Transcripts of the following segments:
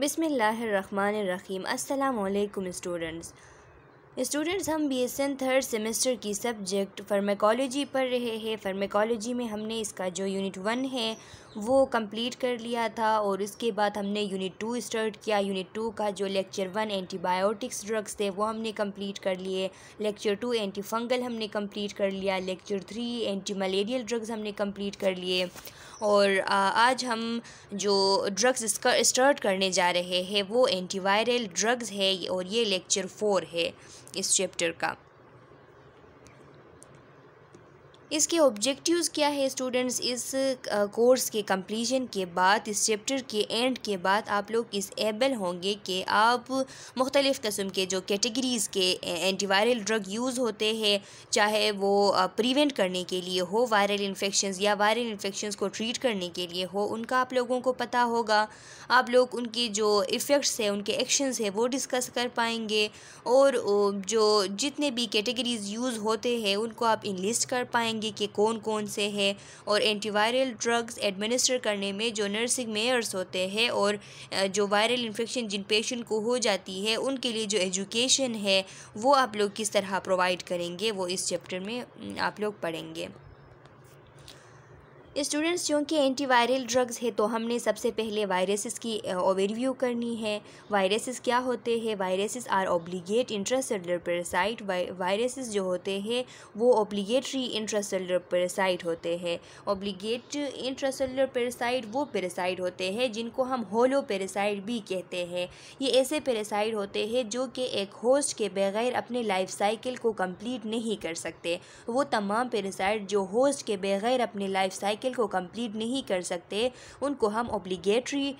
बिसमीम अल्लाम students students हम B S N third semester की सब्जेक्ट फार्मेकोलॉजी पढ़ रहे हैं फार्मेकोलॉजी में हमने इसका जो यूनिट वन है वो कंप्लीट कर लिया था और उसके बाद हमने यूनिट टू स्टार्ट किया यूनिट टू का जो लेक्चर वन एंटीबायोटिक्स ड्रग्स थे वो हमने कंप्लीट कर लिए लेक्चर टू एंटी फंगल हमने कंप्लीट कर लिया lecture three antimalarial drugs हमने कंप्लीट कर लिए और आज हम जो ड्रग्स स्टार्ट करने जा रहे हैं वो एंटीवायरल ड्रग्स है और ये लेक्चर फोर है इस चैप्टर का इसके ऑब्जेक्टिव्स क्या है स्टूडेंट्स इस कोर्स के कंप्लीशन के बाद इस चैप्टर के एंड के बाद आप लोग इस एबल होंगे कि आप मुख्तलिफ़ कस्म के जो कैटेगरीज़ के एंटीवायरल ड्रग यूज़ होते हैं चाहे वो प्रिवेंट करने के लिए हो वायरल इन्फेक्शन या वायरल इन्फेक्शन को ट्रीट करने के लिए हो उनका आप लोगों को पता होगा आप लोग उनकी जो इफ़ेक्ट्स हैं उनके एक्शन है वो डिस्कस कर पाएंगे और जो जितने भी कैटेगरीज़ यूज़ होते हैं उनको आप इनलिस्ट कर पाएंगे बताएंगे कि कौन कौन से है और एंटीवायरल ड्रग्स एडमिनिस्टर करने में जो नर्सिंग मेयर्स होते हैं और जो वायरल इन्फेक्शन जिन पेशेंट को हो जाती है उनके लिए जो एजुकेशन है वो आप लोग किस तरह प्रोवाइड करेंगे वो इस चैप्टर में आप लोग पढ़ेंगे स्टूडेंट्स एंटी एंटीवायरल ड्रग्स है तो हमने सबसे पहले वायरसेस की ओवरव्यू करनी है वायरसेस क्या होते हैं viruses are obligate intracellular parasite viruses जो होते हैं वो ओब्लीगेटरी इंट्रासेलुलर पेरासाइट होते हैं ओब्लीगेट इंट्रासेलुलर पेरासाइट वो पेरासाइट होते हैं जिनको हम होलो पेरासाइट भी कहते हैं ये ऐसे पेरासाइट होते हैं जो कि एक होस्ट के बगैर अपने लाइफ साइकिल को कम्प्लीट नहीं कर सकते वो तमाम पेरासाइट जो होस्ट के बगैर अपने लाइफ साइकिल साइकिल को कंप्लीट नहीं कर सकते उनको हम ओब्लीगेटरी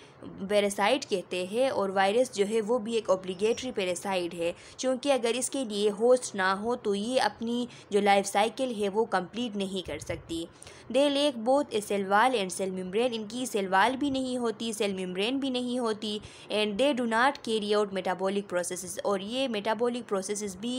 पेरासाइट कहते हैं और वायरस जो है वो भी एक ओब्लीगेटरी पेरासाइट है क्योंकि अगर इसके लिए होस्ट ना हो तो ये अपनी जो लाइफ साइकिल है वो कंप्लीट नहीं कर सकती they lack both a cell wall and cell membrane इनकी सेल वाल भी नहीं होती सेल मेम्ब्रेन भी नहीं होती and they do not carry out metabolic processes और ये मेटाबॉलिक प्रोसेसेस भी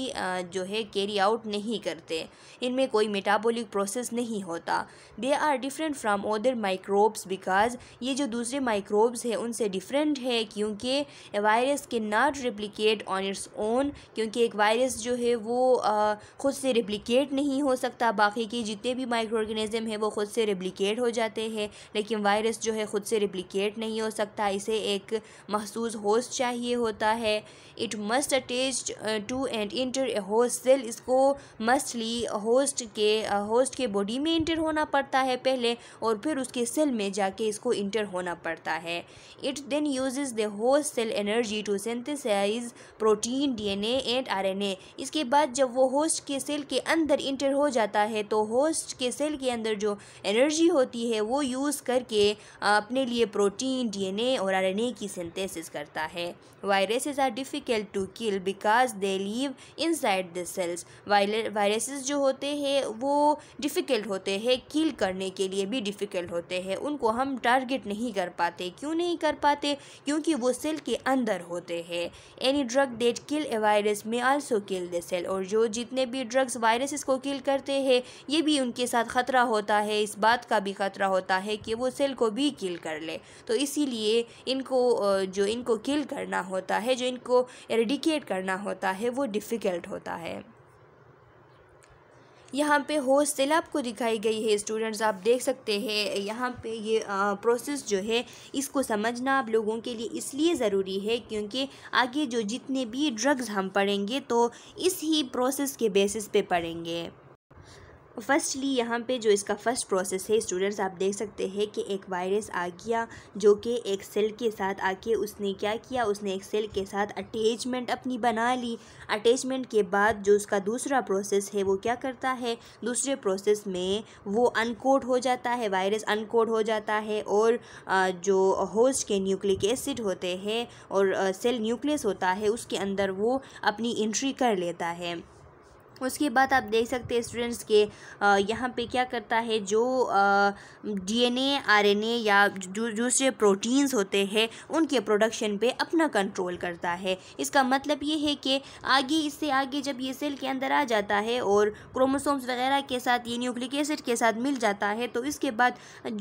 जो है कैरी आउट नहीं करते इनमें कोई मेटाबॉलिक प्रोसेस नहीं होता they are different from other microbes because ये जो दूसरे माइक्रोब्स है उनसे डिफरेंट है क्योंकि virus can not replicate on its own क्योंकि एक वायरस जो है वो ख़ुद से रिप्लिकेट नहीं हो सकता बाकी के जितने भी माइक्रो ऑर्गेनिज़म है वो ख़ुद से रिप्लिकेट हो जाते हैं लेकिन वायरस जो है ख़ुद से रिप्लिकेट नहीं हो सकता इसे एक महसूस होस्ट चाहिए होता है it must attach to and enter a host cell इसको मस्टली होस्ट के होस्ट uh, के बॉडी में इंटर होना पड़ता है पहले और फिर उसके सेल में जाके इसको इंटर होना पड़ता है it then uses the host cell energy to synthesise protein DNA and RNA इसके बाद जब वो होस्ट के सेल के अंदर इंटर हो जाता है तो होस्ट के सेल के अंदर जो जो एनर्जी होती है वो यूज़ करके अपने लिए प्रोटीन डीएनए और आरएनए की सिंथेसिस करता है viruses are difficult to kill because they live inside the cells viruses जो होते हैं वो डिफ़िकल्ट होते हैं किल करने के लिए भी डिफ़िकल्ट होते हैं उनको हम टारगेट नहीं कर पाते क्यों नहीं कर पाते क्योंकि वो सेल के अंदर होते हैं any drug that kill a virus may also kill the cell और जो जितने भी ड्रग्स वायरसेस को किल करते हैं ये भी उनके साथ ख़तरा होता है इस बात का भी ख़तरा होता है कि वो सेल को भी किल कर ले तो इसीलिए इनको जो इनको किल करना होता है जो इनको एरडिकेट करना होता है वो डिफ़िकल्ट होता है यहाँ पे होस्ट सेल आपको दिखाई गई है स्टूडेंट्स आप देख सकते हैं यहाँ पे ये आ, प्रोसेस जो है इसको समझना आप लोगों के लिए इसलिए ज़रूरी है क्योंकि आगे जो जितने भी ड्रग्स हम पढ़ेंगे तो इस ही प्रोसेस के बेसिस पे पढ़ेंगे फर्स्टली यहाँ पे जो इसका फर्स्ट प्रोसेस है स्टूडेंट्स आप देख सकते हैं कि एक वायरस आ गया जो कि एक सेल के साथ आके उसने क्या किया उसने एक सेल के साथ अटैचमेंट अपनी बना ली अटैचमेंट के बाद जो उसका दूसरा प्रोसेस है वो क्या करता है दूसरे प्रोसेस में वो अनकोड हो जाता है वायरस अनकोड हो जाता है और जो होस्ट के न्यूक्लिक एसिड होते हैं और सेल न्यूक्लियस होता है उसके अंदर वो अपनी एंट्री कर लेता है उसके बाद आप देख सकते हैं स्टूडेंट्स के यहाँ पे क्या करता है जो डीएनए आरएनए या दूसरे प्रोटीन्स होते हैं उनके प्रोडक्शन पे अपना कंट्रोल करता है इसका मतलब ये है कि आगे इससे आगे जब ये सेल के अंदर आ जाता है और क्रोमोसोम्स वगैरह के साथ ये न्यूक्लिक एसिड के साथ मिल जाता है तो इसके बाद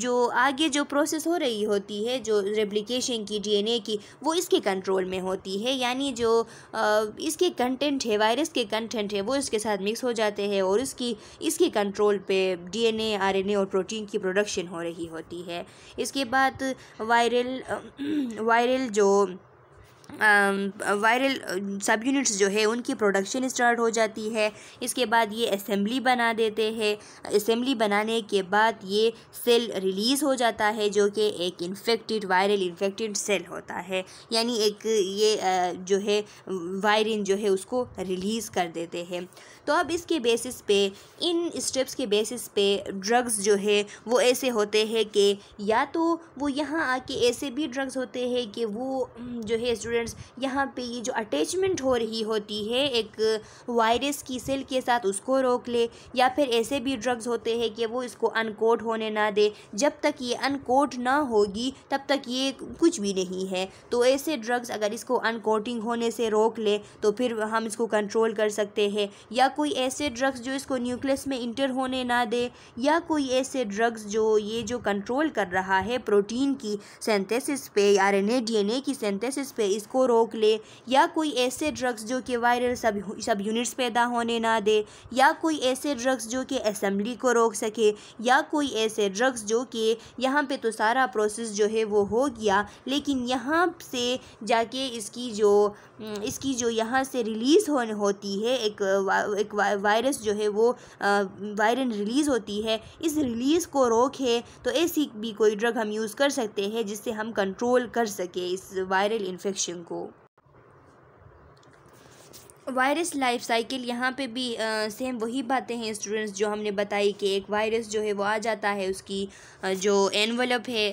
जो आगे जो प्रोसेस हो रही होती है जो रेप्लीकेशन की डी की वो इसके कंट्रोल में होती है यानी जो इसके कंटेंट है वायरस के कंटेंट है वो इसके साथ साथ मिक्स हो जाते हैं और उसकी इसके कंट्रोल पे डीएनए आरएनए और प्रोटीन की प्रोडक्शन हो रही होती है इसके बाद वायरल वायरल जो वायरल सब यूनिट्स जो है उनकी प्रोडक्शन स्टार्ट हो जाती है इसके बाद ये असेंबली बना देते हैं असेंबली बनाने के बाद ये सेल रिलीज़ हो जाता है जो कि एक इन्फेक्टेड वायरल इन्फेक्टेड सेल होता है यानी एक ये जो है वायरिन जो है उसको रिलीज़ कर देते हैं तो अब इसके बेसिस पे इन स्टेप्स के बेसिस पे ड्रग्स जो है वो ऐसे होते हैं कि या तो वो यहाँ आके ऐसे भी ड्रग्स होते हैं कि वो जो है स्टूडेंट्स यहाँ पे ये जो अटैचमेंट हो रही होती है एक वायरस की सेल के साथ उसको रोक ले या फिर ऐसे भी ड्रग्स होते हैं कि वो इसको अनकोट होने ना दे जब तक ये अनकोट ना होगी तब तक ये कुछ भी नहीं है तो ऐसे ड्रग्स अगर इसको अनकोटिंग होने से रोक ले तो फिर हम इसको कंट्रोल कर सकते हैं या कोई ऐसे ड्रग्स जो इसको न्यूक्लियस में इंटर होने ना दे या कोई ऐसे ड्रग्स जो ये जो कंट्रोल कर रहा है प्रोटीन की सेंथेसिस पे आर एन डीएनए की सेंथेसिस पे इसको रोक ले या कोई ऐसे ड्रग्स जो कि वायरल सब सब यूनिट्स पैदा होने ना दे या कोई ऐसे ड्रग्स जो कि असम्बली को रोक सके या कोई ऐसे ड्रग्स जो कि यहाँ पर तो सारा प्रोसेस जो है वो हो गया लेकिन यहाँ से जाके इसकी जो हम्म, इसकी जो यहाँ से रिलीज़ होने होती है एक, एक एक वायरस जो है वो वायरन रिलीज़ होती है इस रिलीज़ को रोके तो ऐसी भी कोई ड्रग हम यूज़ कर सकते हैं जिससे हम कंट्रोल कर सकें इस वायरल इन्फेक्शन को वायरस लाइफ साइकिल यहाँ पे भी आ, सेम वही बातें हैं स्टूडेंट्स जो हमने बताई कि एक वायरस जो है वो आ जाता है उसकी जो एनवलप है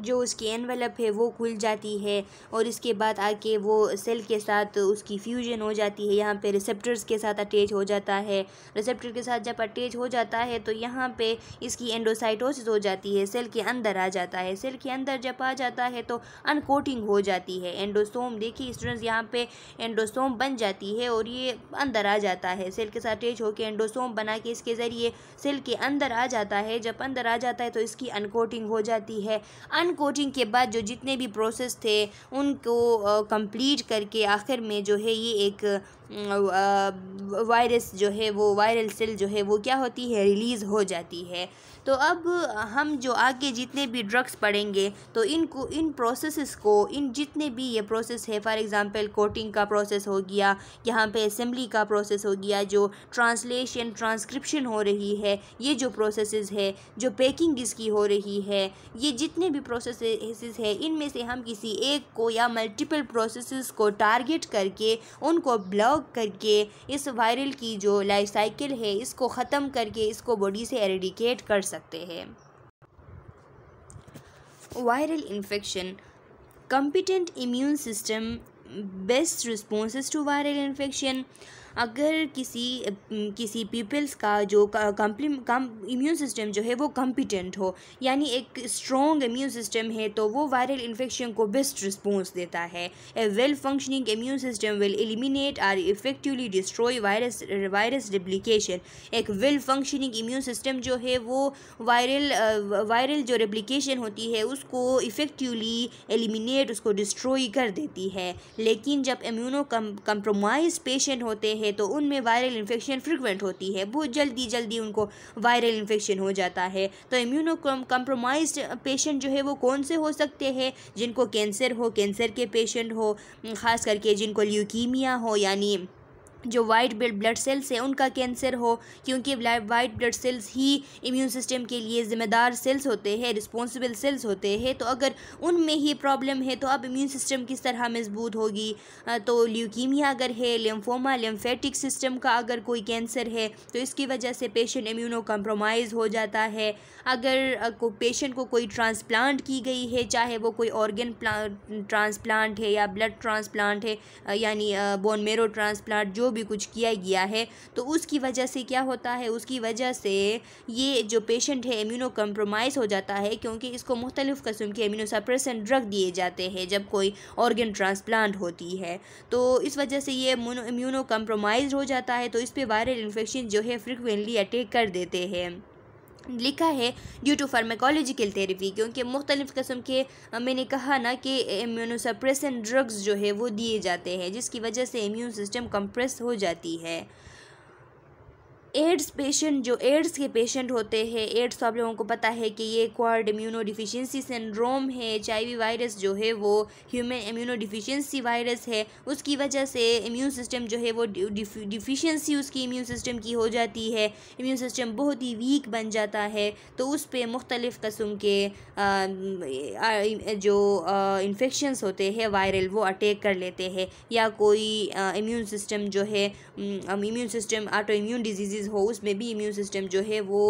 जो उसकी एनवेलप है वो खुल जाती है और इसके बाद आके वो सेल के साथ उसकी फ्यूजन हो जाती है यहाँ पे रिसेप्टर्स के साथ अटैच हो जाता है रिसेप्टर के साथ जब अटैच हो जाता है तो यहाँ पे इसकी एंडोसाइटोसिस हो जाती है सेल के अंदर आ जाता है सेल के अंदर जब आ जाता है तो अनकोटिंग हो जाती है एंडोसोम देखिए स्टूडेंट्स यहाँ पर एंडोसोम बन जाती है और ये अंदर आ जाता है सेल के साथ अटैच होकर एंडोसोम बना के इसके ज़रिए सेल के अंदर आ जाता है जब अंदर आ जाता है तो इसकी अनकोटिंग हो जाती है कोटिंग के बाद जो जितने भी प्रोसेस थे उनको कंप्लीट करके आखिर में जो है ये एक वायरस जो है वो वायरल सेल जो है वो क्या होती है रिलीज़ हो जाती है तो अब हम जो आगे जितने भी ड्रग्स पढ़ेंगे तो इनको इन प्रोसेसेस को इन जितने भी ये प्रोसेस है फॉर एग्जांपल कोटिंग का प्रोसेस हो गया यहाँ पे असम्बली का प्रोसेस हो गया जो ट्रांसलेशन ट्रांसक्रिप्शन हो रही है ये जो प्रोसेस है जो पैकिंग इसकी हो रही है ये जितने भी प्रोसेस है इनमें से हम किसी एक को या मल्टीपल प्रोसेस को टारगेट करके उनको ब्लॉक करके इस वायरल की जो लाइफ साइकिल है इसको ख़त्म करके इसको बॉडी से एरेडिकेट कर सकते सकते हैं viral infection competent immune system best response to viral infection अगर किसी किसी पीपल्स का जो कम इम्यून सिस्टम जो है वो कम्पिटेंट हो यानी एक स्ट्रॉन्ग इम्यून सिस्टम है तो वो वायरल इन्फेक्शन को बेस्ट रिस्पॉन्स देता है a well functioning immune system will eliminate or effectively destroy virus virus replication एक वेल फंक्शनिंग इम्यून सिस्टम जो है वो वायरल वायरल जो रेप्लिकेशन होती है उसको इफ़ेक्टिवली एलिमिनेट उसको डिस्ट्रॉय कर देती है लेकिन जब इम्यूनो कम, कम्प्रोमाइज पेशेंट होते हैं हैं तो उनमें वायरल इन्फेक्शन फ्रिक्वेंट होती है बहुत जल्दी जल्दी उनको वायरल इन्फेक्शन हो जाता है तो इम्यूनो कम्प्रोमाइज पेशेंट जो है वो कौन से हो सकते हैं जिनको कैंसर हो कैंसर के पेशेंट हो ख़ास करके जिनको ल्यूकीमिया हो यानी जो वाइट ब्लड सेल्स हैं उनका कैंसर हो क्योंकि वाइट ब्लड सेल्स ही इम्यून सिस्टम के लिए ज़िम्मेदार सेल्स होते हैं रिस्पॉन्सिबल सेल्स होते हैं तो अगर उनमें ही प्रॉब्लम है तो अब इम्यून सिस्टम किस तरह मजबूत होगी तो ल्यूकीमिया अगर है लिम्फोमा लिम्फेटिक सिस्टम का अगर कोई कैंसर है तो इसकी वजह से पेशेंट इम्यूनो कम्प्रोमाइज़ हो जाता है अगर को पेशेंट को कोई ट्रांसप्लांट की गई है चाहे वो कोई ऑर्गन ट्रांसप्लांट है या ब्लड ट्रांसप्लांट है यानी बोन मेरो ट्रांसप्लांट जो भी कुछ किया गया है तो उसकी वजह से क्या होता है उसकी वजह से ये जो पेशेंट है इम्यूनो कम्प्रोमाइज़ हो जाता है क्योंकि इसको मुख्तलिफ़ कस्म के सप्रेसेंट ड्रग दिए जाते हैं जब कोई ऑर्गन ट्रांसप्लांट होती है तो इस वजह से ये इम्यूनो कम्प्रोमाइज हो जाता है तो इस पर वायरल इन्फेक्शन जो है फ्रिक्वेंटली अटैक कर देते हैं लिखा है ड्यू टू फार्माकोलॉजिकल थेरेपी क्योंकि मुख्तलिफ़ कस्म के मैंने कहा ना कि इम्यूनोसप्रेसेंट ड्रग्स जो है वो दिए जाते हैं जिसकी वजह से इम्यून सिस्टम कंप्रेस हो जाती है एड्स पेशेंट जो एड्स के पेशेंट होते हैं एड्स तो आप लोगों को पता है कि ये क्वार्ड इम्यूनो डिफिशेंसी सिंड्रोम है एच वायरस जो है वो ह्यूमन इम्यूनो डिफिशेंसी वायरस है उसकी वजह से इम्यून सिस्टम जो है वो डिफिशेंसी उसकी इम्यून सिस्टम की हो जाती है इम्यून सिस्टम बहुत ही वीक बन जाता है तो उस पर मुख्तलिफ़ कस्म के आ, आ, जो इन्फेक्शन होते हैं वायरल वो अटैक कर लेते हैं या कोई इम्यून सिस्टम जो है immune system autoimmune disease disease हो उसमें भी इम्यून सिस्टम जो है वो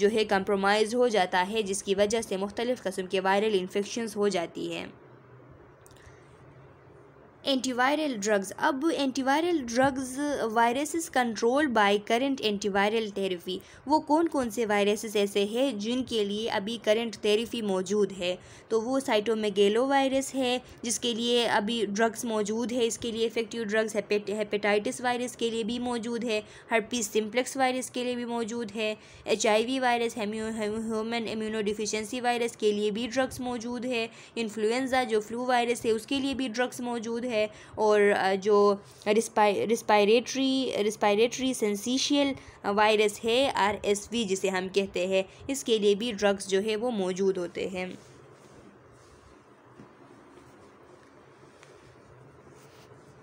जो है कम्प्रोमाइज़ हो जाता है जिसकी वजह से मुख्तलिफ़ कस्म के वायरल इन्फेक्शन हो जाती है एंटीवायरल ड्रग्स अब antiviral drugs viruses control by current antiviral therapy वो कौन कौन से वायरसेस ऐसे हैं जिनके लिए अभी करंट थेरेपी मौजूद है तो वो साइटोमेगेलो वायरस है जिसके लिए अभी ड्रग्स मौजूद है इसके लिए इफेक्टिव ड्रग्स हेपेटाइटिस वायरस के लिए भी मौजूद है हर्पीस सिम्प्लेक्स वायरस के लिए भी मौजूद है H virus human immunodeficiency virus के लिए भी ड्रग्स मौजूद है इन्फ्लुएंजा जो फ्लू वायरस है उसके लिए भी ड्रग्स मौजूद है है और जो रिस्पायरेटरी रिस्पायरेटरी सेंसीशियल वायरस है आर एस वी जिसे हम कहते हैं इसके लिए भी ड्रग्स जो है वो मौजूद होते हैं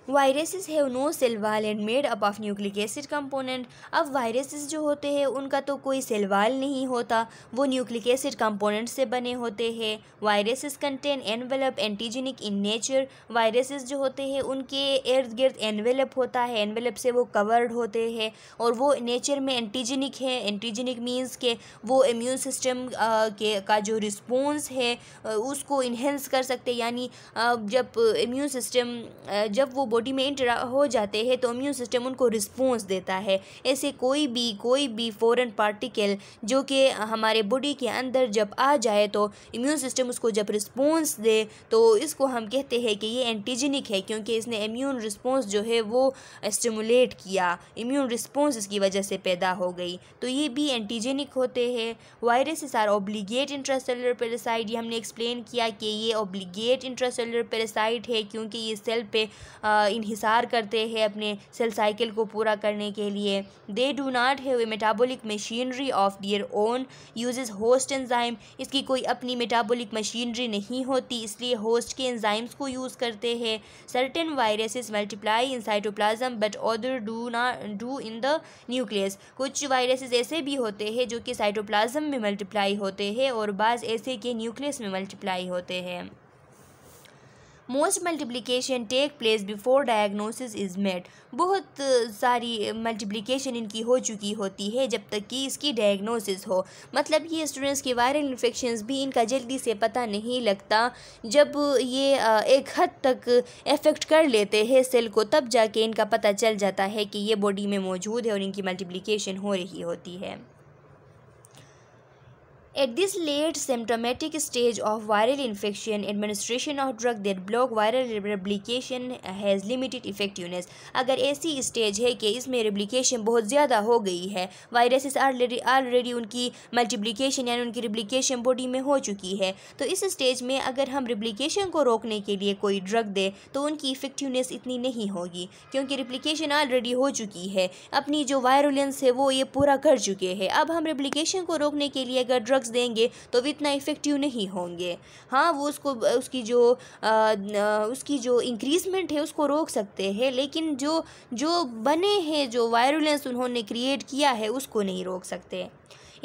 viruses have no cell wall and made up of nucleic acid component अब वायरसेस जो होते हैं उनका तो कोई सेल वाल नहीं होता वो न्यूक्लिक एसिड कंपोनेंट से बने होते हैं viruses contain envelope antigenic in nature viruses जो होते हैं उनके इर्द गिर्द एनवेलप होता है एनवेलप से वो कवर्ड होते हैं और वो नेचर में एंटीजेनिक है एंटीजेनिक मीन्स के वो इम्यून सिस्टम के का जो रिस्पॉन्स है उसको इन्हेंस कर सकते यानी जब इम्यून सिस्टम जब वो बॉडी में इंटर हो जाते हैं तो इम्यून सिस्टम उनको रिस्पॉन्स देता है ऐसे कोई भी कोई भी फ़ॉरन पार्टिकल जो कि हमारे बॉडी के अंदर जब आ जाए तो इम्यून सिस्टम उसको जब रिस्पॉन्स दे तो इसको हम कहते हैं कि ये एंटीजेनिक है क्योंकि इसने इम्यून रिस्पॉन्स जो है वो स्टमुलेट किया इम्यून रिस्पॉन्स इसकी वजह से पैदा हो गई तो ये भी एंटीजेनिक होते हैं viruses are obligate intracellular parasite ये हमने एक्सप्लेन किया कि ये ओब्लीगेट इंट्रासेलर पेरासाइट है क्योंकि ये सेल पे आ, इहिसार करते हैं अपने सेल साइकिल को पूरा करने के लिए they do not have a machinery of their own uses host enzyme इसकी कोई अपनी मेटाबोलिक मशीनरी नहीं होती इसलिए होस्ट के एंजाइम्स को यूज़ करते हैं certain viruses multiply in cytoplasm but other do ना डू इन द न्यूक्लियस कुछ वायरसेस ऐसे भी होते हैं जो कि साइटोप्लाज्म में मल्टीप्लाई होते हैं और बाज़ ऐसे के न्यूक्लियस में मल्टीप्लाई होते हैं most multiplication take place before diagnosis is made बहुत uh, सारी मल्टीप्लिकेशन uh, इनकी हो चुकी होती है जब तक कि इसकी डायग्नोसिस हो मतलब ये स्टूडेंट्स के वायरल इन्फेक्शन भी इनका जल्दी से पता नहीं लगता जब ये uh, एक हद तक इफ़ेक्ट कर लेते हैं सेल को तब जाके इनका पता चल जाता है कि ये बॉडी में मौजूद है और इनकी मल्टीप्लिकेशन हो रही होती है at this late symptomatic stage of viral infection administration of drug that block viral replication has limited effectiveness अगर ऐसी स्टेज है कि इसमें रेप्लिकेशन बहुत ज़्यादा हो गई है वायरसेस ऑलरेडी उनकी मल्टीप्लिकेशन यानी उनकी रिप्लिकेशन बॉडी में हो चुकी है तो इस स्टेज में अगर हम रिप्लिकेशन को रोकने के लिए कोई ड्रग दें तो उनकी इफेक्टिवनेस इतनी नहीं होगी क्योंकि रिप्लिकेशन ऑलरेडी हो चुकी है अपनी जो वायरुलेंस है वो ये पूरा कर चुके हैं अब हम रिप्लिकेशन को रोकने के लिए अगर ड्रग ड्रग्स देंगे तो वो इतना इफेक्टिव नहीं होंगे हाँ वो उसको उसकी जो आ, उसकी जो इंक्रीजमेंट है उसको रोक सकते हैं लेकिन जो जो बने हैं जो वायरलेंस उन्होंने क्रिएट किया है उसको नहीं रोक सकते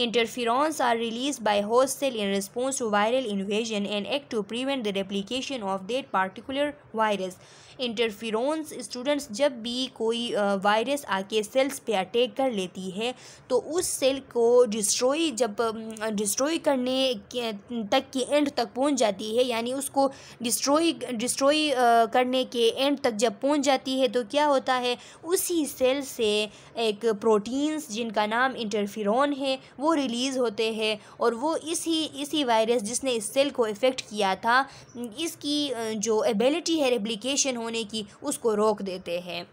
interferons are release by host cell in response to viral invasion and act to prevent the replication of that particular virus interferons students जब भी कोई वायरस आके सेल्स पे अटैक कर लेती है तो उस सेल को डिस्ट्रॉय जब डिस्ट्रॉय करने तक के एंड तक पहुंच जाती है यानी उसको डिस्ट्रॉय डिस्ट्रॉय करने के एंड तक जब पहुंच जाती है तो क्या होता है उसी सेल से एक प्रोटीन्स जिनका नाम इंटरफिरॉन है वो रिलीज़ होते हैं और वो इसी इसी वायरस जिसने इस सेल को इफ़ेक्ट किया था इसकी जो एबिलिटी है रेप्लिकेशन होने की उसको रोक देते हैं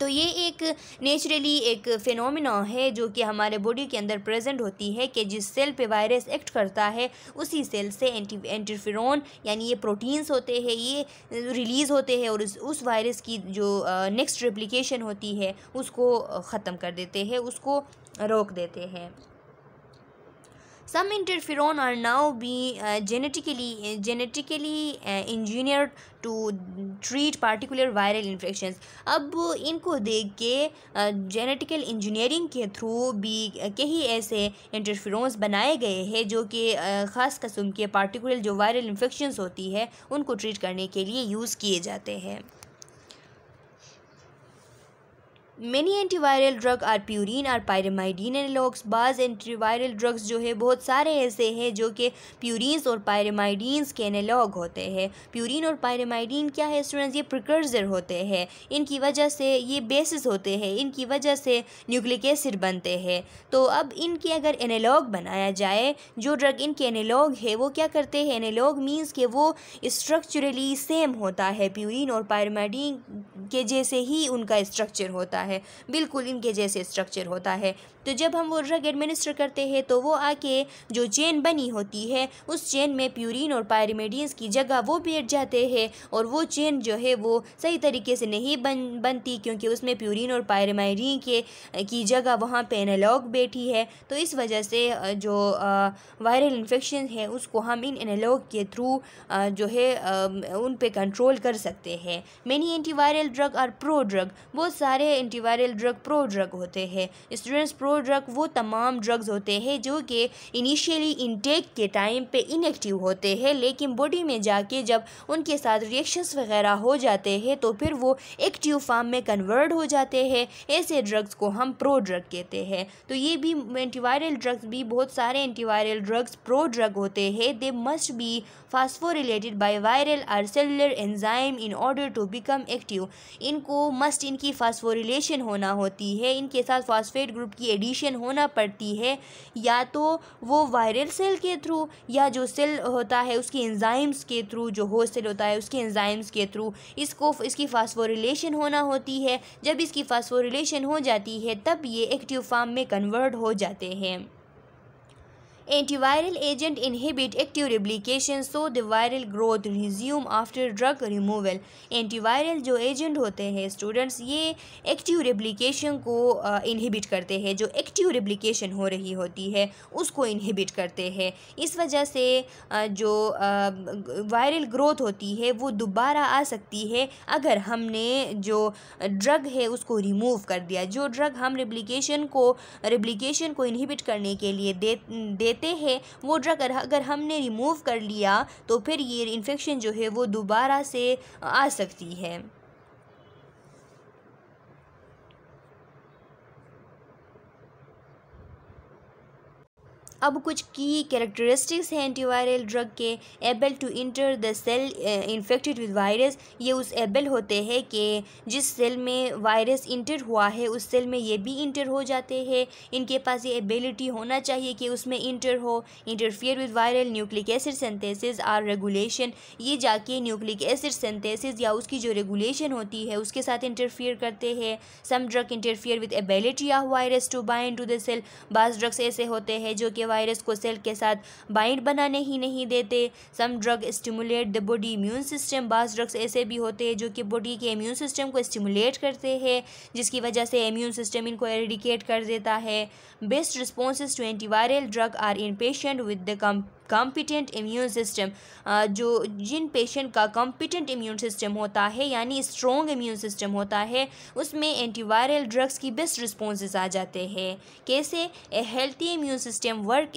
तो ये एक नेचुरली एक फिनोमिना है जो कि हमारे बॉडी के अंदर प्रेजेंट होती है कि जिस सेल पे वायरस एक्ट करता है उसी सेल से एंटी एंटीफिरॉन यानी ये प्रोटीन्स होते हैं ये रिलीज़ होते हैं और उस, उस वायरस की जो नेक्स्ट रिप्लिकेशन होती है उसको ख़त्म कर देते हैं उसको रोक देते हैं Some interferon are now being uh, genetically uh, genetically uh, engineered to treat particular viral infections. अब इनको देख के जेनेटिकल इंजीनियरिंग के थ्रू भी कई ऐसे इंटरफेरोन्स बनाए गए हैं जो कि ख़ास कस्म के पार्टिकुलर जो वायरल इन्फेक्शंस होती है उनको ट्रीट करने के लिए यूज़ किए जाते हैं many antiviral drug are purine और pyrimidine analogs बाज़ एंटीवायरल ड्रग्स जो है बहुत सारे ऐसे हैं जो कि प्यूरिन्स और pyrimidines के एनालॉग होते हैं प्यूरिन और pyrimidine क्या है स्टूडेंट्स ये प्रिकर्जर होते हैं इनकी वजह से ये बेसिस होते हैं इनकी वजह से न्यूक्लिक एसिड बनते हैं तो अब इनके अगर एनालॉग बनाया जाए जो ड्रग इनके एनालॉग है वो क्या करते हैं एनालॉग मीन्स के वो स्ट्रक्चरली सेम होता है प्यूरिन और पायरमेडिन के जैसे ही उनका स्ट्रक्चर होता है है बिल्कुल इनके जैसे स्ट्रक्चर होता है तो जब हम वो ड्रग एडमिनिस्टर करते हैं तो वो आके जो चेन बनी होती है उस चेन में प्यूरिन और पायरिमेडियंस की जगह वो बैठ जाते हैं और वो चेन जो है वो सही तरीके से नहीं बन बनती क्योंकि उसमें प्यूरिन और पायरमाइरिन के की जगह वहाँ पे एनालॉग बैठी है तो इस वजह से जो वायरल इन्फेक्शन है उसको हम इन एनालॉग के थ्रू जो है उन पर कंट्रोल कर सकते हैं many antiviral drug are prodrug बहुत सारे एंटीवायरल ड्रग प्रो ड्रग होते हैं स्टूडेंट्स प्रो ड्रग वो तमाम ड्रग्स होते हैं जो कि इनिशियली इनटेक के टाइम पे इनएक्टिव होते हैं लेकिन बॉडी में जाके जब उनके साथ रिएक्शंस वगैरह हो जाते हैं तो फिर वो एक्टिव फार्म में कन्वर्ट हो जाते हैं ऐसे ड्रग्स को हम प्रो ड्रग कहते हैं तो ये भी एंटीवायरल ड्रग्स भी बहुत सारे एंटीवायरल ड्रग्स प्रो ड्रग होते हैं they must be phosphorylated by viral or cellular enzyme in order to become active इनको मस्ट इनकी फास्फोरिलेशन एडिशन होना होती है इनके साथ फॉस्फेट ग्रुप की एडिशन होना पड़ती है या तो वो वायरल सेल के थ्रू या जो सेल होता है उसके एंजाइम्स के थ्रू जो होस्ट सेल होता है उसके एंजाइम्स के थ्रू इसको इसकी फॉस्फोरिलेशन होना होती है जब इसकी फॉस्फोरिलेशन हो जाती है तब ये एक्टिव फार्म में कन्वर्ट हो जाते हैं Antiviral agent inhibit active replication so the viral growth resume after drug removal. Antiviral जो agent होते हैं students ये active replication को inhibit करते हैं जो active replication हो रही होती है उसको inhibit करते हैं इस वजह से जो viral growth होती है वो दोबारा आ सकती है अगर हमने जो ड्रग है उसको रिमूव कर दिया जो ड्रग हम रेप्लिकेशन को रेप्लिकेशन को इनहिबिट करने के लिए दे दे देते हैं वो ड्रग अगर हमने रिमूव कर लिया तो फिर ये इन्फेक्शन जो है वो दोबारा से आ सकती है अब कुछ की कैरेक्टरिस्टिक्स हैं एंटीवायरल ड्रग के able to enter the cell infected with virus ये उस एबल होते हैं कि जिस सेल में वायरस इंटर हुआ है उस सेल में ये भी इंटर हो जाते हैं इनके पास ये एबिलिटी होना चाहिए कि उसमें इंटर हो interfere with viral nucleic acid synthesis or regulation ये जाके न्यूक्लिक एसिड सेंथेसिस या उसकी जो रेगुलेशन होती है उसके साथ इंटरफियर करते हैं some drug interfere with ability of virus to bind to the cell बास ड्रग्स ऐसे होते हैं जो कि वायरस को सेल के साथ बाइंड बनाने ही नहीं देते some drug stimulate the body immune system बास ड्रग्स ऐसे भी होते हैं जो कि बॉडी के इम्यून सिस्टम को स्टिमुलेट करते हैं जिसकी वजह से इम्यून सिस्टम इनको एरिडिकेट कर देता है best response to antiviral drug are in patient with the कम कॉम्पिटेंट इम्यून सिस्टम जो जिन पेशेंट का कॉम्पिटेंट इम्यून सिस्टम होता है यानी स्ट्रॉन्ग इम्यून सिस्टम होता है उसमें एंटीवायरल ड्रग्स की बेस्ट रिस्पॉन्स आ जाते हैं कैसे a healthy immune system work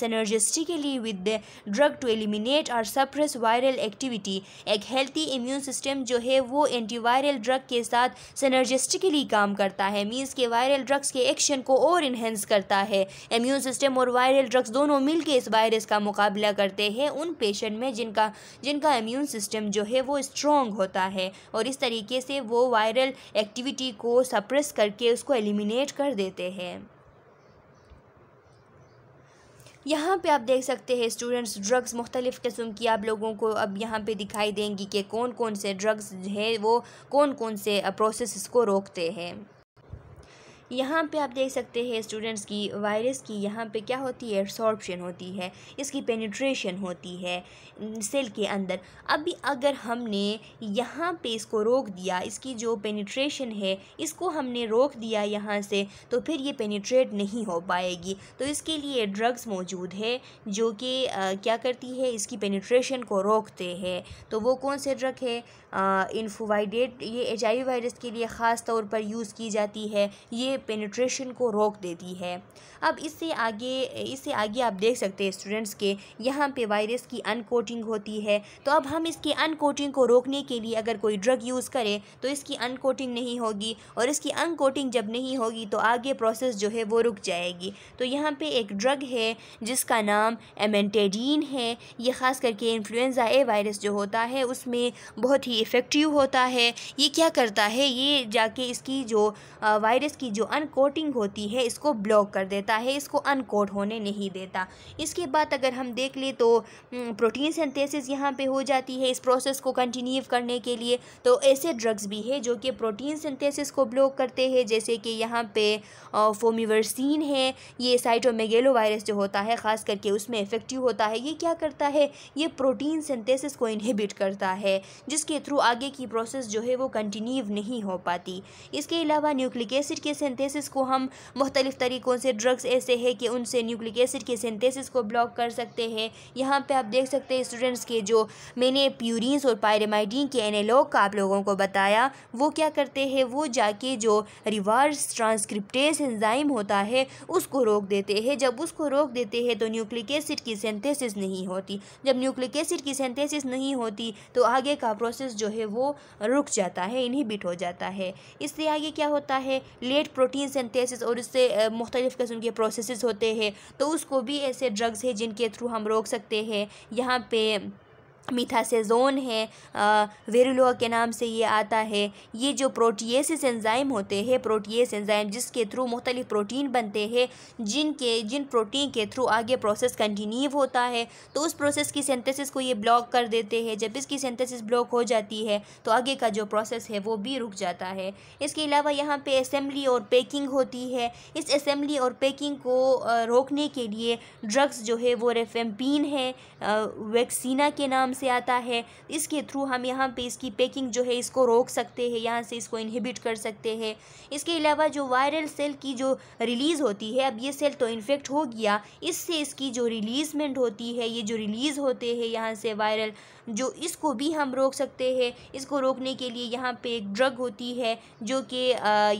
synergistically with the drug to eliminate or suppress viral activity एक हेल्थी इम्यून सिस्टम जो है वो एंटीवायरल ड्रग के साथ सनर्जिस्टिकली काम करता है मीन्स के वायरल ड्रग्स के एक्शन को और इन्हेंस करता है इम्यून सिस्टम और वायरल ड्रग्स दोनों मिलकर इस वायरस का मुकाबला करते हैं उन पेशेंट में जिनका जिनका इम्यून सिस्टम जो है वो स्ट्रॉन्ग होता है और इस तरीके से वो वायरल एक्टिविटी को सप्रेस करके उसको एलिमिनेट कर देते हैं यहाँ पे आप देख सकते हैं स्टूडेंट्स ड्रग्स मुख्तलिफ़ किस्म की आप लोगों को अब यहाँ पे दिखाई देंगी कि कौन कौन से ड्रग्स हैं वो कौन कौन से प्रोसेस को रोकते हैं यहाँ पे आप देख सकते हैं स्टूडेंट्स की वायरस की यहाँ पे क्या होती है एब्सॉर्प्शन होती है इसकी पेनिट्रेशन होती है सेल के अंदर अभी अगर हमने यहाँ पे इसको रोक दिया इसकी जो पेनिट्रेशन है इसको हमने रोक दिया यहाँ से तो फिर ये पेनिट्रेट नहीं हो पाएगी तो इसके लिए ड्रग्स मौजूद है जो कि क्या करती है इसकी पेनिट्रेशन को रोकते हैं तो वो कौन से ड्रग है इन्फोवाइडेट ये एच वायरस के लिए ख़ास तौर पर यूज़ की जाती है ये पेनिट्रेशन को रोक देती है अब इससे आगे इससे आगे आप देख सकते हैं स्टूडेंट्स के यहाँ पे वायरस की अनकोटिंग होती है तो अब हम इसके अनकोटिंग को रोकने के लिए अगर कोई ड्रग यूज़ करें तो इसकी अनकोटिंग नहीं होगी और इसकी अनकोटिंग जब नहीं होगी तो आगे प्रोसेस जो है वो रुक जाएगी तो यहाँ पर एक ड्रग है जिसका नाम एमेंटेडीन है ये ख़ास करके इन्फ्लुन्ज़ा ए वायरस जो होता है उसमें बहुत ही इफ़ेक्टिव होता है ये क्या करता है ये जाके इसकी जो वायरस की जो अनकोटिंग होती है इसको ब्लॉक कर देता है इसको अनकोट होने नहीं देता इसके बाद अगर हम देख लें तो प्रोटीन सिंथेसिस यहाँ पे हो जाती है इस प्रोसेस को कंटिन्यू करने के लिए तो ऐसे ड्रग्स भी है जो कि प्रोटीन सिंथेसिस को ब्लॉक करते हैं जैसे कि यहाँ पे फोमिवर्सिन है ये साइटोमेगेलो वायरस जो होता है ख़ास करके उसमें इफ़ेक्टिव होता है ये क्या करता है ये प्रोटीन सिंथेसिस को इनहिबिट करता है जिसके थ्रू आगे की प्रोसेस जो है वो कंटिन्यू नहीं हो पाती इसके अलावा न्यूक्लिक एसिड के सिंथेसिस को हम मुख्तलिफ़ तरीक़ों से ड्रग्स ऐसे है कि उनसे न्यूक्लिक एसिड के सिंथेसिस को ब्लॉक कर सकते हैं यहाँ पे आप देख सकते हैं स्टूडेंट्स के जो मैंने प्यूरिन्स और पायरेमाइडीन के एनालॉग का आप लोगों को बताया वो क्या करते हैं वो जाके जो रिवर्स ट्रांसक्रिप्टेस एंजाइम होता है उसको रोक देते हैं जब उसको रोक देते हैं तो न्यूक्लिक एसिड की सेंथेसिस नहीं होती जब न्यूक्लिक एसिड की सेंथेसिस नहीं होती तो आगे का प्रोसेस जो है वो रुक जाता है इनहिबिट हो जाता है इससे आगे क्या होता है लेट प्रोटीन सिंथेसिस और इससे मुख्तलिफ़ किस्म के प्रोसेस होते हैं तो उसको भी ऐसे ड्रग्स हैं जिनके थ्रू हम रोक सकते हैं यहाँ पे मिथासेजोन है वेरुलोआ के नाम से ये आता है ये जो प्रोटीएसिस एंजाइम होते हैं प्रोटीएस एंजाइम जिसके थ्रू मुख्तलिफ प्रोटीन बनते हैं जिनके जिन प्रोटीन के थ्रू आगे प्रोसेस कंटिन्यू होता है तो उस प्रोसेस की सेंथेसिस को ये ब्लॉक कर देते हैं जब इसकी सेंथेसिस ब्लॉक हो जाती है तो आगे का जो प्रोसेस है वो भी रुक जाता है इसके अलावा यहाँ पर असम्बली और पैकिंग होती है इस असम्बली और पैकिंग को रोकने के लिए ड्रग्स जो है वो रेफेम्पिन है वैक्सीना के नाम से आता है इसके थ्रू हम यहाँ पे इसकी पैकिंग जो है इसको रोक सकते हैं यहाँ से इसको इनहिबिट कर सकते हैं इसके अलावा जो वायरल सेल की जो रिलीज़ होती है अब ये सेल तो इन्फेक्ट हो गया इससे इसकी जो रिलीजमेंट होती है ये जो रिलीज़ होते हैं यहाँ से वायरल जो इसको भी हम रोक सकते हैं इसको रोकने के लिए यहाँ पे एक ड्रग होती है जो कि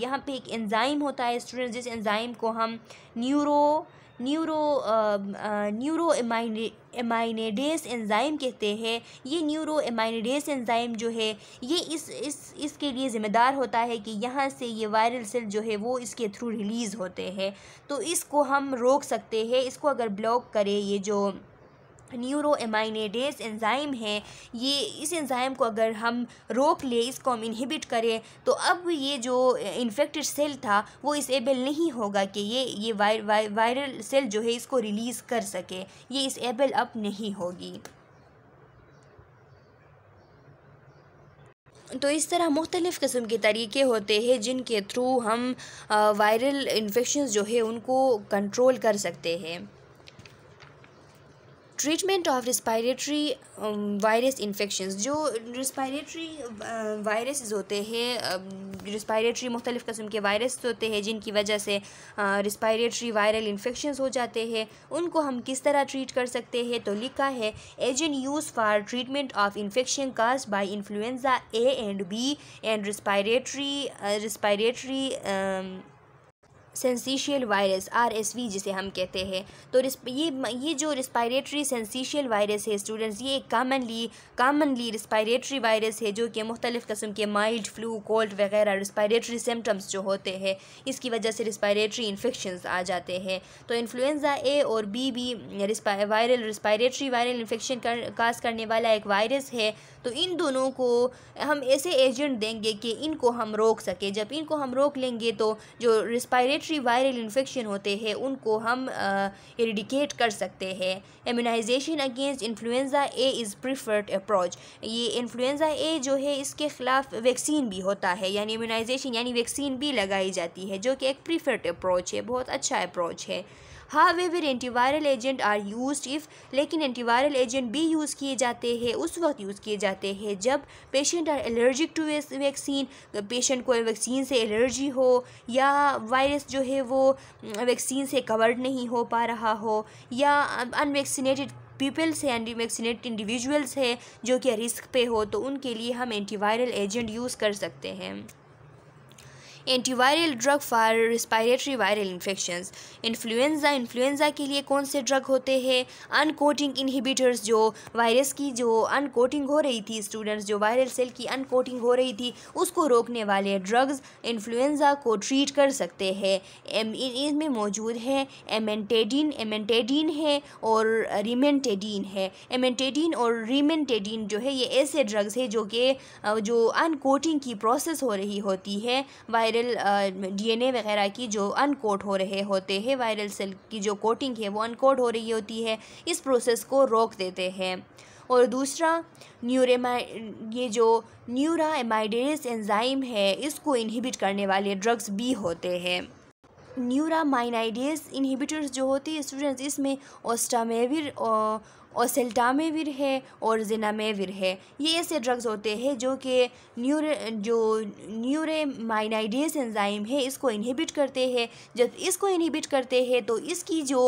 यहाँ पे एक एंजाइम होता है स्टूडेंट्स जिस एंजाइम को हम neuro neuro neuraminidase enzyme कहते हैं ये न्यूरो एमाइनेडेस एंजाइम जो है ये इस इस इसके लिए ज़िम्मेदार होता है कि यहाँ से ये वायरल सेल जो है वो इसके थ्रू रिलीज़ होते हैं तो इसको हम रोक सकते हैं इसको अगर ब्लॉक करें ये जो न्यूरो एंजाइम है ये इस एंजाइम को अगर हम रोक ले इसको हम इनहिबिट करें तो अब ये जो इन्फेक्टेड सेल था वो इस एबल नहीं होगा कि ये ये वायरल वा, वायरल सेल जो है इसको रिलीज़ कर सके ये इस एबल अब नहीं होगी तो इस तरह मुख्तलिफ़ किस्म के तरीके होते हैं जिनके थ्रू हम वायरल इन्फेक्शन जो है उनको कंट्रोल कर सकते हैं treatment of respiratory virus infection जो रिस्पायरेटरी वायरस uh, होते हैं रिस्पायरेटरी um, मुख्तलिफ़ कस्म के वायरस होते हैं जिनकी वजह से रिस्पायरेटरी वायरल इन्फेक्शन हो जाते हैं उनको हम किस तरह ट्रीट कर सकते हैं तो लिखा है agent use for treatment of infection caused by influenza A and B and respiratory respiratory syncytial virus are जिसे हम कहते हैं तो ये ये जो रिस्पायरेटरी सेंसीशियल वायरस है स्टूडेंट्स ये एक कामनली कामनली रिस्पायरेटरी वायरस है जो कि मुख्तलिफ़ कस्म के माइल्ड फ्लू कोल्ड वगैरह रिस्पायरेटरी सिम्टम्स जो होते हैं इसकी वजह से रिस्पायरेटरी इन्फेक्शन आ जाते हैं तो इन्फ्लुएंजा ए और बी भी वायरल रिस्पायरेटरी वायरल इन्फेक्शन कर, काज करने वाला एक वायरस है तो इन दोनों को हम ऐसे एजेंट देंगे कि इनको हम रोक सकें जब इनको हम रोक लेंगे तो जो रिस्पायरेटरी रेस्पिरेटरी वायरल इन्फेक्शन होते हैं उनको हम इरिडिकेट कर सकते हैं immunization against influenza A is preferred approach ये इन्फ्लुएंजा ए जो है इसके ख़िलाफ़ वैक्सीन भी होता है यानी इम्यूनाइजेशन यानी वैक्सीन भी लगाई जाती है जो कि एक प्रिफर्ड अप्रोच है बहुत अच्छा अप्रोच है however antiviral agent are used if लेकिन एंटीवायरल एजेंट भी यूज़ किए जाते हैं उस वक्त यूज़ किए जाते हैं जब patient are allergic to vaccine patient को वैक्सीन से एलर्जी हो या वायरस जो है वो वैक्सीन mm, से कवर्ड नहीं हो पा रहा हो या अनवैक्सीनेटेड पीपल्स हैं अनवैक्सीनेट इंडिविजुअल्स हैं जो कि रिस्क पे हो तो उनके लिए हम एंटीवायरल एजेंट यूज़ कर सकते हैं antiviral drug for respiratory viral infection influenza influenza के लिए कौन से ड्रग होते हैं अनकोटिंग इन्हीबिटर्स जो वायरस की जो अनकोटिंग हो रही थी स्टूडेंट्स जो वायरल सेल की अनकोटिंग हो रही थी उसको रोकने वाले ड्रग्स इन्फ्लुन्जा को ट्रीट कर सकते हैं इनमें मौजूद है एमेंटेडीन एमेंटेडिन है और रिमेंटेडिन है एमेंटेडीन और रिमेंटेडीन जो है ये ऐसे ड्रग्स है जो कि जो अनकोटिंग की प्रोसेस हो रही होती है वायरस वायरल डीएनए वगैरह की जो अनकोट हो रहे होते हैं वायरल सेल की जो कोटिंग है वो अनकोट हो रही होती है इस प्रोसेस को रोक देते हैं और दूसरा न्यूरेमा ये जो न्यूरा एमाइडेस एंजाइम है इसको इनहिबिट करने वाले ड्रग्स भी होते हैं न्यूरा माइनाइडेस इनहिबिटर्स जो होते हैं स्टूडेंट्स इसमें ओस्टामेविर और और सेल्टामेविर है और जिनामेविर है ये ऐसे ड्रग्स होते हैं जो कि न्यूर जो न्यूरेमाइनाइडियस एंजाइम है इसको इनहिबिट करते हैं जब इसको इनहिबिट करते हैं तो इसकी जो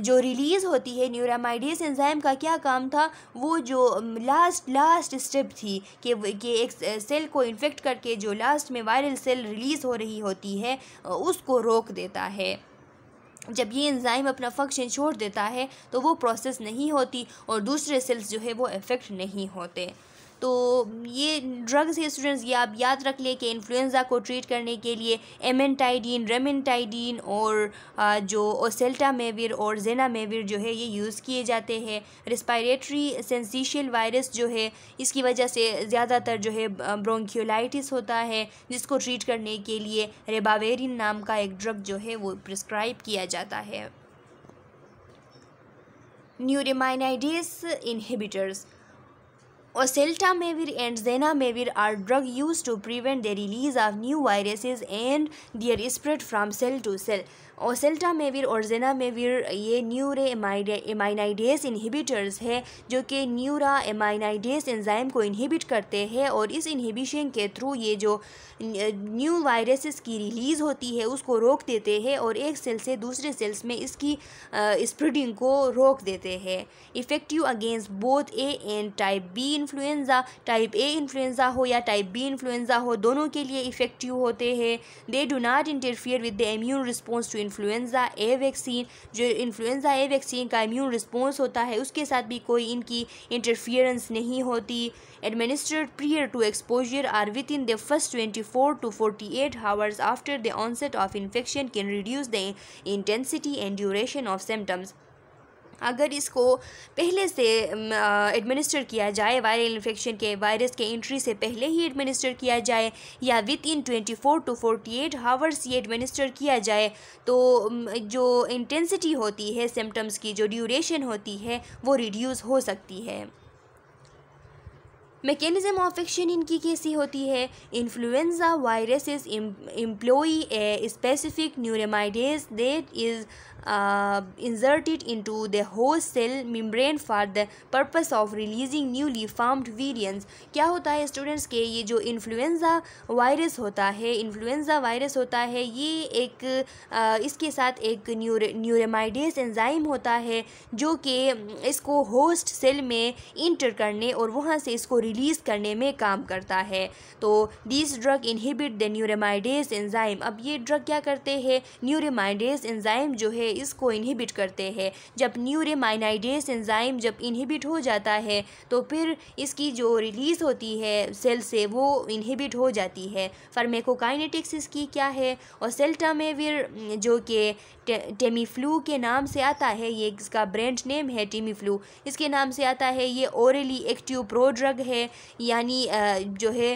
जो रिलीज़ होती है न्यूरामाइडियस एंजाइम का क्या काम था वो जो लास्ट लास्ट स्टेप थी कि कि एक सेल को इन्फेक्ट करके जो लास्ट में वायरल सेल रिलीज़ हो रही होती है उसको रोक देता है जब ये इंजाइम अपना फंक्शन छोड़ देता है तो वो प्रोसेस नहीं होती और दूसरे सेल्स जो है वो इफ़ेक्ट नहीं होते तो ये ड्रग्स है स्टूडेंट्स ये आप याद रख लें कि इन्फ्लुएंजा को ट्रीट करने के लिए एमेंटाइडीन रेमेंटाइडीन और जो ओसेल्टामेविर और जेनामेविर जो है ये यूज़ किए जाते हैं रिस्पायरेटरी सेंसिशियल वायरस जो है इसकी वजह से ज़्यादातर जो है ब्रोंकियोलाइटिस होता है जिसको ट्रीट करने के लिए रेबावेरिन नाम का एक ड्रग जो है वो प्रिस्क्राइब किया जाता है neuraminidase inhibitors Oseltamivir and Zenamivir are drugs used to prevent the release of new viruses and their spread from cell to cell. Oseltamivir और जेना मेविर ये न्यूरे एमाइनाइडेस इनहिबिटर्स है जो कि न्यूरा एमाइनाइडेस एंजाइम को इनहिबिट करते हैं और इस इनहिबिशन के थ्रू ये जो न्यू वायरसेस की रिलीज़ होती है उसको रोक देते हैं और एक सेल से दूसरे सेल्स में इसकी स्प्रेडिंग को रोक देते हैं effective against both A and type B influenza type A influenza हो या टाइप बी इन्फ्लुएंजा हो दोनों के लिए इफ़ेक्टिव होते हैं they do not interfere with the immune response to influenza A vaccine जो इन्फ्लुएंज़ा ए वैक्सीन का इम्यून रिस्पॉन्स होता है उसके साथ भी कोई इनकी इंटरफियरेंस नहीं होती administered prior to exposure or within the first twenty four to forty eight hours after the onset of infection can reduce the intensity and duration of symptoms अगर इसको पहले से एडमिनिस्टर किया जाए वायरल इन्फेक्शन के virus के entry से पहले ही एडमिनिस्टर किया जाए या within twenty four to forty eight hours ये एडमिनिस्टर किया जाए तो जो इंटेंसिटी होती है सिम्टम्स की जो ड्यूरेशन होती है वो रिड्यूस हो सकती है मैकेनिज़्म ऑफ एक्शन इनकी कैसी होती है influenza viruses employ a specific neuraminidase that is uh, inserted into the host cell membrane for the purpose of releasing newly formed variants क्या होता है स्टूडेंट्स के ये जो इन्फ्लुएंज़ा वायरस होता है इन्फ्लुएंज़ा वायरस होता है ये एक आ, uh, इसके साथ एक न्यूरे न्यूरेमाइडेस एंजाइम होता है जो कि इसको होस्ट सेल में इंटर करने और वहाँ से इसको रिलीज़ करने में काम करता है तो this drug inhibit the neuraminidase enzyme अब ये ड्रग क्या करते हैं न्यूरेमाइडेस एंजाइम जो है इसको इनहिबिट करते हैं जब न्यूरेमाइनाइडेस एंजाइम जब इनहिबिट हो जाता है तो फिर इसकी जो रिलीज़ होती है सेल से वो इनहिबिट हो जाती है फार्मेकोकाइनेटिक्स इसकी क्या है और सेल्टामेविर जो कि टेमीफ्लू के नाम से आता है ये इसका ब्रांड नेम है टेमीफ्लू इसके नाम से आता है ये ओरली एक्टिव प्रो ड्रग है यानी जो है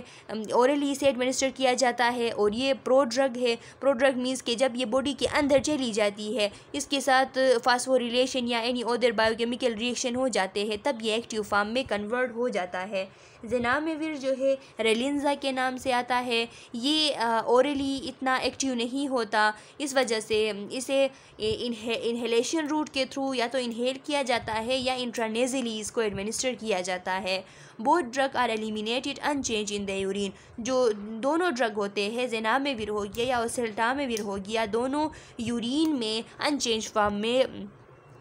ओरली इसे एडमिनिस्टर किया जाता है और ये प्रो ड्रग है प्रो ड्रग मीन्स कि जब ये बॉडी के अंदर चली जाती है इसके साथ फास्फोरिलेशन या एनी अदर बायोकेमिकल रिएक्शन हो जाते हैं तब ये एक्टिव फार्म में कन्वर्ट हो जाता है जना जो है रेलिंजा के नाम से आता है ये ओरली इतना एक्टिव नहीं होता इस वजह से इसे इन्हेलेशन रूट के थ्रू या तो इन्हेल किया जाता है या इंट्रानेजली इसको एडमिनिस्टर किया जाता है both drug are eliminated unchanged in the urine जो दोनों ड्रग होते हैं जेनामेविर हो गया या ओसेल्टामेविर हो गया दोनों यूरिन में अनचेंज फॉर्म में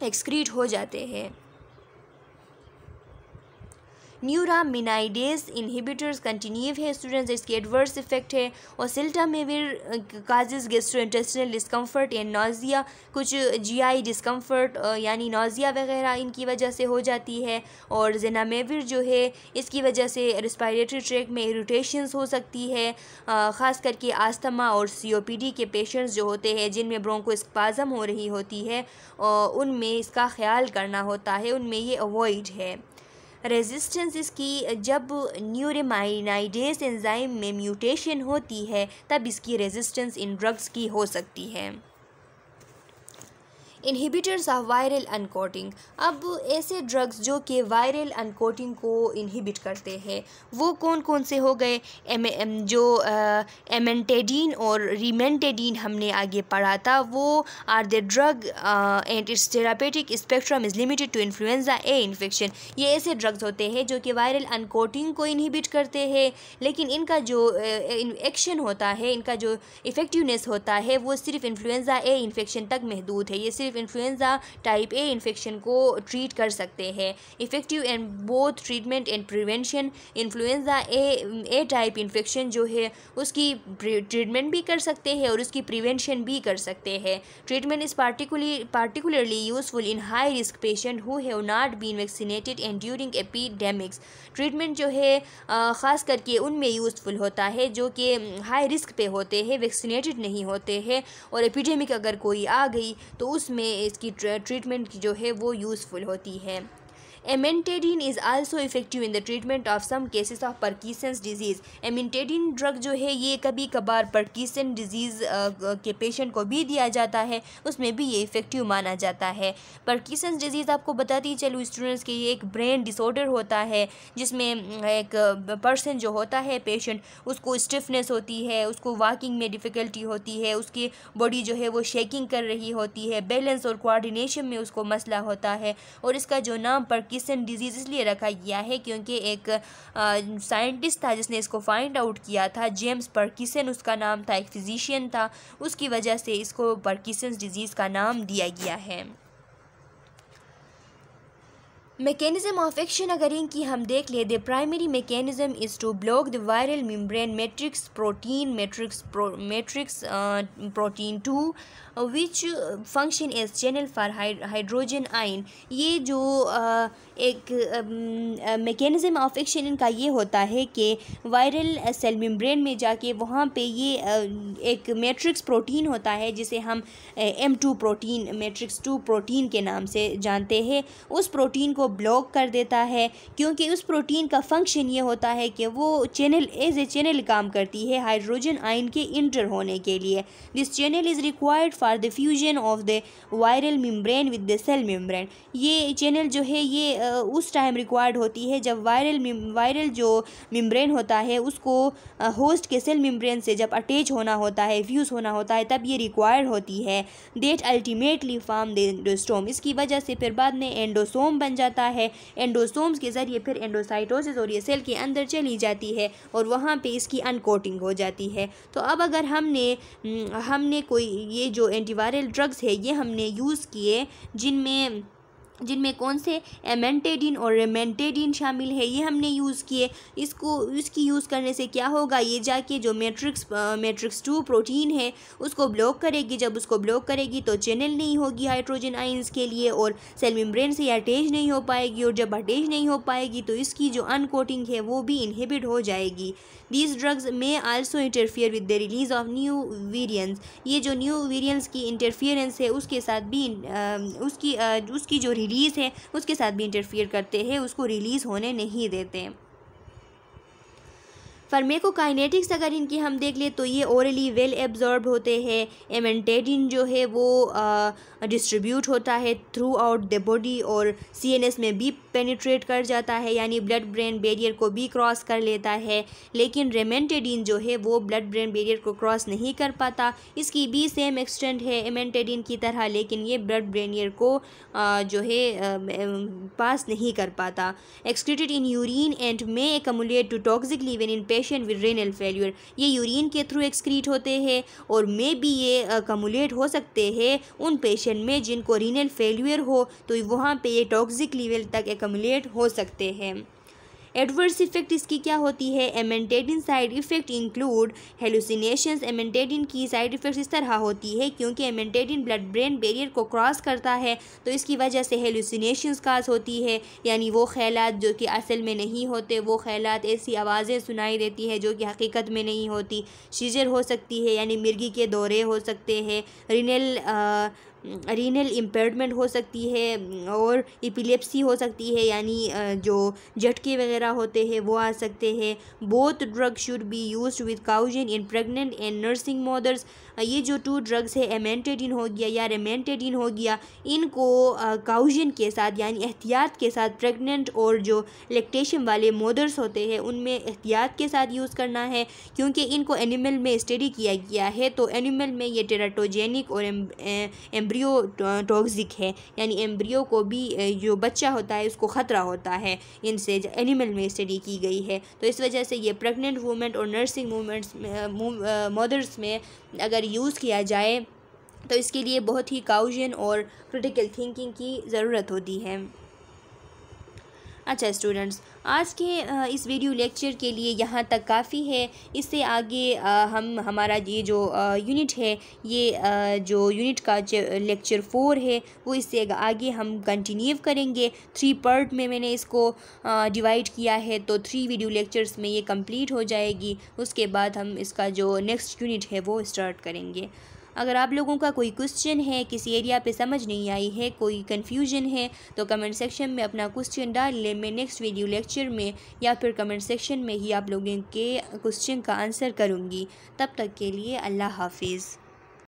एक्सक्रीट हो जाते हैं न्यूरामिनाइडेज इनहिबिटर्स कंटिन्यूव है स्टूडेंट्स इसके एडवर्स इफेक्ट है और oseltamivir causes gastrointestinal discomfort and nausea कुछ जी आई डिस्कम्फर्ट यानी नोज़िया वगैरह इनकी वजह से हो जाती है और जेनामेविर जो है इसकी वजह से रिस्पायरेटरी ट्रैक में इरीटेशंस हो सकती है ख़ास करके आस्थमा और डी के पेशेंट्स जो होते हैं जिनमें स्पाजम हो रही होती है उनमें इसका ख्याल करना होता है उनमें ये अवॉइड है रेजिस्टेंस इसकी जब न्यूरेमाइनाइडेस एंजाइम में म्यूटेशन होती है तब इसकी रेजिस्टेंस इन ड्रग्स की हो सकती है इन्हीबिटर्स ऑफ वायरल अनकोटिंग अब ऐसे ड्रग्स जो कि वायरल अनकोटिंग को इन्हीबिट करते हैं वो कौन कौन से हो गए एम एम जो एमेंटेडीन और रीमेंटेडीन हमने आगे पढ़ा था वो are the drug and its therapeutic spectrum is limited to influenza A infection ये ऐसे ड्रग्स होते हैं जो कि वायरल अनकोटिंग को इन्हीबिट करते हैं लेकिन इनका जो एक्शन होता है इनका जो इफ़ेक्टिवनेस होता है वो सिर्फ इन्फ्लुएंजा ए इन्फेक्शन तक महदूद है ये सिर्फ सिर्फ इन्फ्लुएंजा टाइप ए इन्फेक्शन को ट्रीट कर सकते हैं effective and both treatment and prevention influenza A A type infection जो है उसकी ट्रीटमेंट भी कर सकते हैं और उसकी प्रिवेंशन भी कर सकते हैं treatment is particular particularly useful in high risk patient who have not been vaccinated and during epidemics treatment जो है ख़ास करके उनमें यूज़फुल होता है जो कि हाई रिस्क पे होते हैं वैक्सीनेटेड नहीं होते हैं और एपिडेमिक अगर कोई आ गई तो उसमें इसकी ट्रीटमेंट जो है वो यूज़फुल होती है amantadine is also effective in the treatment of some cases of Parkinson's disease amantadine drug जो है ये कभी कभार परकीसन डिजीज़ के पेशेंट को भी दिया जाता है उसमें भी ये इफ़ेक्टिव माना जाता है परकीसन डिजीज़ आपको बताती ही चलूँ स्टूडेंट्स के ये एक ब्रेन डिसऑर्डर होता है जिसमें एक पर्सन जो होता है पेशेंट उसको स्टिफनेस होती है उसको वॉकिंग में डिफ़िकल्टी होती है उसकी बॉडी जो है वो शेकिंग कर रही होती है बैलेंस और कोऑर्डिनेशन में उसको मसला होता है और इसका जो नाम परकी किसन डिजीज़ इसलिए रखा गया है क्योंकि एक साइंटिस्ट था जिसने इसको फाइंड आउट किया था जेम्स परकिसन उसका नाम था एक फिजिशियन था उसकी वजह से इसको परकिसन डिजीज़ का नाम दिया गया है मेकेनिज्म ऑफ एक्शन अगर इनकी हम देख ले the primary mechanism is to block the viral membrane matrix protein matrix pro matrix protein two which function is channel for hydrogen ion ये जो आ, uh, एक मेकेनिज़म ऑफ एक्शन इनका ये होता है कि वायरल सेल मेम्ब्रेन में जाके वहाँ पे ये आ, uh, एक मैट्रिक्स प्रोटीन होता है जिसे हम M two protein matrix two protein के नाम से जानते हैं उस प्रोटीन को ब्लॉक कर देता है क्योंकि उस प्रोटीन का फंक्शन ये होता है कि वो चैनल एज ए चैनल काम करती है हाइड्रोजन आयन के इंटर होने के लिए this channel is required for the fusion of the viral membrane with the cell membrane ये चैनल जो है ये उस टाइम रिक्वायर्ड होती है जब वायरल वायरल जो मेम्ब्रेन होता है उसको होस्ट के सेल मेम्ब्रेन से जब अटैच होना होता है फ्यूज़ होना होता है तब ये रिक्वायर्ड होती है that ultimately form the endosome इसकी वजह से फिर बाद में एंडोसोम बन जाता है एंडोसोम्स के ज़रिए फिर एंडोसाइटोसिस और ये सेल के अंदर चली जाती है और वहाँ पे इसकी अनकोटिंग हो जाती है तो अब अगर हमने हम्म, हमने कोई ये जो एंटीवायरल ड्रग्स है ये हमने यूज़ किए जिनमें जिनमें कौन से एमेंटेडिन और रेमेंटेडिन शामिल है ये हमने यूज़ किए इसको इसकी यूज़ करने से क्या होगा ये जाके जो मैट्रिक्स मैट्रिक्स टू प्रोटीन है उसको ब्लॉक करेगी जब उसको ब्लॉक करेगी तो चैनल नहीं होगी हाइड्रोजन आइंस के लिए और सेल मेम्ब्रेन से अटैच नहीं हो पाएगी और जब अटैच नहीं हो पाएगी तो इसकी जो अनकोटिंग है वो भी इनहेबिट हो जाएगी these drugs may also interfere with the release of new virions ये जो न्यू वेरियंस की इंटरफियरेंस है उसके साथ भी उसकी उसकी जो रिलीज़ है उसके साथ भी इंटरफियर करते हैं उसको रिलीज़ होने नहीं देते फार्मेकोकाइनेटिक्स अगर इनकी हम देख लें तो ये ओरली वेल एब्जॉर्ब होते हैं एमेंटेडिन जो है वो डिस्ट्रीब्यूट होता है थ्रू आउट द बॉडी और सीएनएस में भी पेनिट्रेट कर जाता है यानी ब्लड ब्रेन बैरियर को भी क्रॉस कर लेता है लेकिन रेमेंटेडिन जो है वो ब्लड ब्रेन बैरियर को क्रॉस नहीं कर पाता इसकी भी सेम एक्सटेंट है एमेंटेडिन की तरह लेकिन ये ब्लड ब्रेनियर को जो है पास नहीं कर पाता excreted in urine and may accumulate to toxic levels in पेश कंजेशन विद रेनल फेल्यूर ये यूरिन के थ्रू एक्सक्रीट होते हैं और मे बी ये कमुलेट हो सकते हैं उन पेशेंट में जिनको रीनल फेल्यूर हो तो वहाँ पे ये टॉक्सिक लेवल तक एकमुलेट हो सकते हैं एडवर्स इफेक्ट इसकी क्या होती है amantadine side effect include hallucinations amantadine की साइड इफेक्ट्स इस तरह होती है क्योंकि एमेंटेडिन ब्लड ब्रेन बैरियर को क्रॉस करता है तो इसकी वजह से हेलुसिनेशंस काज होती है यानी वो ख्याल जो कि असल में नहीं होते वो ख्याल ऐसी आवाज़ें सुनाई देती है जो कि हकीकत में नहीं होती शीजर हो सकती है यानी मिर्गी के दौरे हो सकते हैं रिनल रीनल इम्पेयरमेंट हो सकती है और इपिलेप्सी हो सकती है यानी जो झटके वगैरह होते हैं वो आ सकते हैं both drug should be use with caution in pregnant and nursing mothers ये जो टू ड्रग्स है एमेंटेडिन हो गया या रेमेंटेडिन हो गया इनको काउजन के साथ यानी एहतियात के साथ प्रेग्नेंट और जो लेक्टेशन वाले मोदर्स होते हैं उनमें एहतियात के साथ यूज़ करना है क्योंकि इनको एनिमल में स्टडी किया गया है तो एनिमल में ये टेराटोजेनिक और एम्ब्रियो टॉक्सिक है यानी एम्ब्रियो को भी जो बच्चा होता है उसको ख़तरा होता है इनसे एनिमल में स्टडी की गई है तो इस वजह से ये प्रेग्नेंट वूमेंट और नर्सिंग वूमेंट्स मदर्स में अगर यूज़ किया जाए तो इसके लिए बहुत ही काउजन और क्रिटिकल थिंकिंग की ज़रूरत होती है अच्छा स्टूडेंट्स आज के इस वीडियो लेक्चर के लिए यहाँ तक काफ़ी है इससे आगे हम हमारा ये जो यूनिट है ये जो यूनिट का लेक्चर फोर है वो इससे आगे हम कंटिन्यू करेंगे थ्री पार्ट में मैंने इसको डिवाइड किया है तो थ्री वीडियो लेक्चर्स में ये कंप्लीट हो जाएगी उसके बाद हम इसका जो नेक्स्ट यूनिट है वो स्टार्ट करेंगे अगर आप लोगों का कोई क्वेश्चन है किसी एरिया पे समझ नहीं आई है कोई कन्फ्यूजन है तो कमेंट सेक्शन में अपना क्वेश्चन डाल लें मैं नेक्स्ट वीडियो लेक्चर में या फिर कमेंट सेक्शन में ही आप लोगों के क्वेश्चन का आंसर करूँगी तब तक के लिए अल्लाह हाफिज़